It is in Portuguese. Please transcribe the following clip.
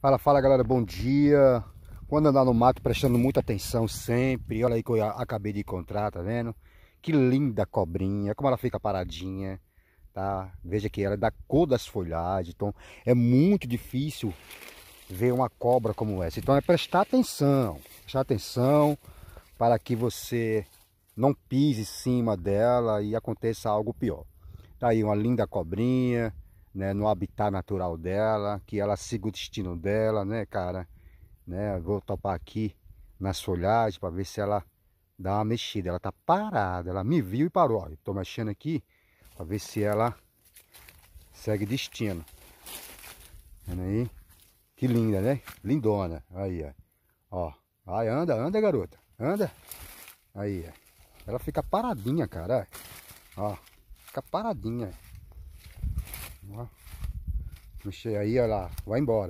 Fala, fala galera, bom dia. Quando andar no mato, prestando muita atenção sempre. Olha aí que eu acabei de encontrar, tá vendo? Que linda cobrinha, como ela fica paradinha, tá? Veja que ela é da cor das folhagens, então é muito difícil ver uma cobra como essa. Então é prestar atenção, prestar atenção para que você não pise em cima dela e aconteça algo pior. Tá aí uma linda cobrinha, né, no habitat natural dela, que ela siga o destino dela, né, cara? Né, vou topar aqui na folhagens para ver se ela dá uma mexida. Ela tá parada, ela me viu e parou. Estou mexendo aqui para ver se ela segue destino. Vendo aí? Que linda, né? Lindona. Aí, ó. Ó. Aí, anda, anda, garota. Anda. Aí, ó. Ela fica paradinha, cara. Ó. Fica paradinha. Puxei aí, olha lá, vai embora.